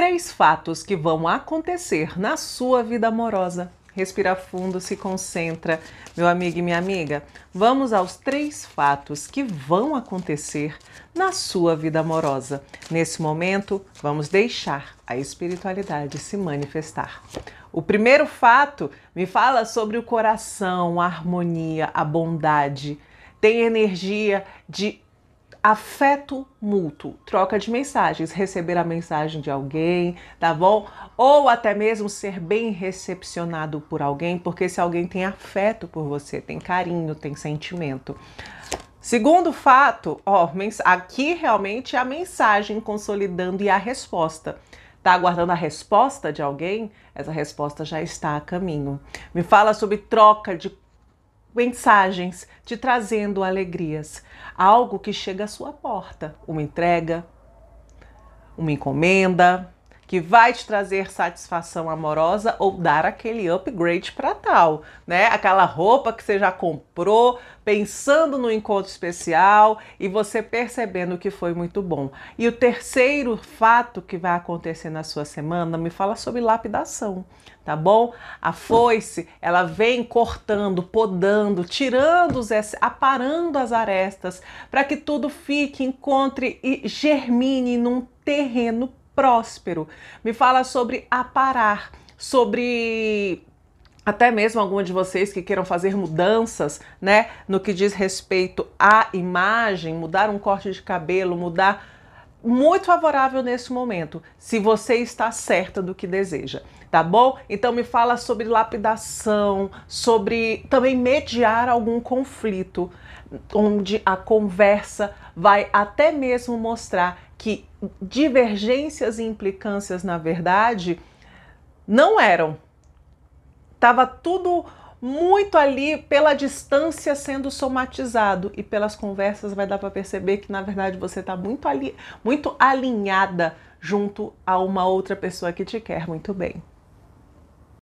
três fatos que vão acontecer na sua vida amorosa. Respira fundo, se concentra, meu amigo e minha amiga. Vamos aos três fatos que vão acontecer na sua vida amorosa. Nesse momento, vamos deixar a espiritualidade se manifestar. O primeiro fato me fala sobre o coração, a harmonia, a bondade. Tem energia de afeto mútuo, troca de mensagens, receber a mensagem de alguém, tá bom? Ou até mesmo ser bem recepcionado por alguém, porque se alguém tem afeto por você, tem carinho, tem sentimento. Segundo fato, ó, aqui realmente é a mensagem consolidando e a resposta. Tá aguardando a resposta de alguém? Essa resposta já está a caminho. Me fala sobre troca de mensagens te trazendo alegrias, algo que chega à sua porta, uma entrega, uma encomenda, que vai te trazer satisfação amorosa ou dar aquele upgrade para tal, né? Aquela roupa que você já comprou pensando no encontro especial e você percebendo que foi muito bom. E o terceiro fato que vai acontecer na sua semana me fala sobre lapidação, tá bom? A foice, ela vem cortando, podando, tirando os aparando as arestas para que tudo fique, encontre e germine num terreno próspero, me fala sobre aparar, sobre até mesmo alguma de vocês que queiram fazer mudanças, né, no que diz respeito à imagem, mudar um corte de cabelo, mudar muito favorável nesse momento, se você está certa do que deseja, tá bom? Então me fala sobre lapidação, sobre também mediar algum conflito, onde a conversa vai até mesmo mostrar que divergências e implicâncias, na verdade, não eram. Tava tudo muito ali pela distância sendo somatizado e pelas conversas vai dar para perceber que na verdade você está muito ali, muito alinhada junto a uma outra pessoa que te quer muito bem.